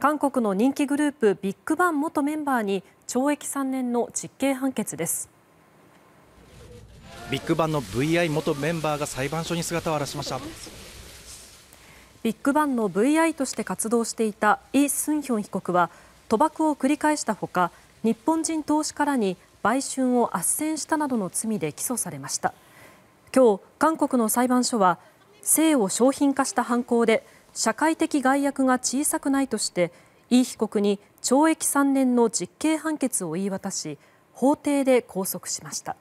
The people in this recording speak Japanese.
韓国の人気グループビッグバン元メンバーに懲役3年の実刑判決ですビッグバンの VI 元メンバーが裁判所に姿を現しましたビッグバンの VI として活動していたイ・スンヒョン被告は賭博を繰り返したほか日本人投資家らに売春を斡旋したなどの罪で起訴されました今日韓国の裁判所は性を商品化した犯行で社会的害悪が小さくないとしてイ被告に懲役3年の実刑判決を言い渡し法廷で拘束しました。